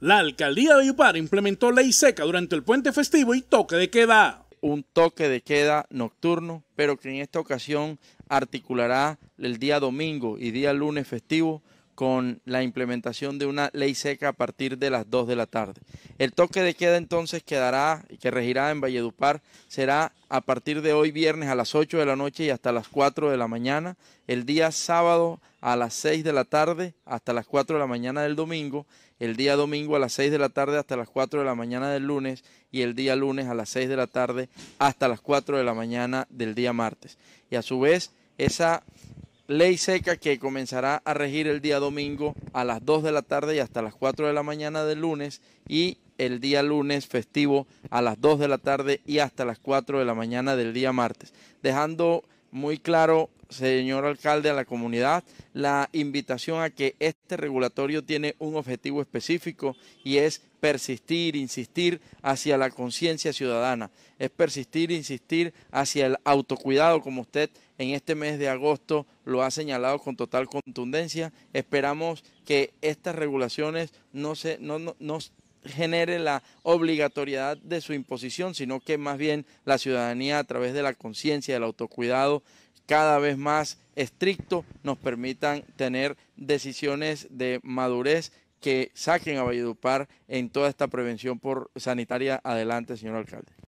La alcaldía de Yupar implementó ley seca durante el puente festivo y toque de queda. Un toque de queda nocturno, pero que en esta ocasión articulará el día domingo y día lunes festivo con la implementación de una ley seca a partir de las 2 de la tarde. El toque de queda entonces quedará y que regirá en Valledupar será a partir de hoy viernes a las 8 de la noche y hasta las 4 de la mañana, el día sábado a las 6 de la tarde hasta las 4 de la mañana del domingo, el día domingo a las 6 de la tarde hasta las 4 de la mañana del lunes y el día lunes a las 6 de la tarde hasta las 4 de la mañana del día martes. Y a su vez, esa ley seca que comenzará a regir el día domingo a las 2 de la tarde y hasta las 4 de la mañana del lunes y el día lunes festivo a las 2 de la tarde y hasta las 4 de la mañana del día martes, dejando muy claro, señor alcalde, a la comunidad la invitación a que este regulatorio tiene un objetivo específico y es persistir, insistir hacia la conciencia ciudadana, es persistir, insistir hacia el autocuidado, como usted en este mes de agosto lo ha señalado con total contundencia. Esperamos que estas regulaciones no se, no, no, genere la obligatoriedad de su imposición, sino que más bien la ciudadanía a través de la conciencia, del autocuidado cada vez más estricto nos permitan tener decisiones de madurez que saquen a Valledupar en toda esta prevención por sanitaria adelante, señor alcalde.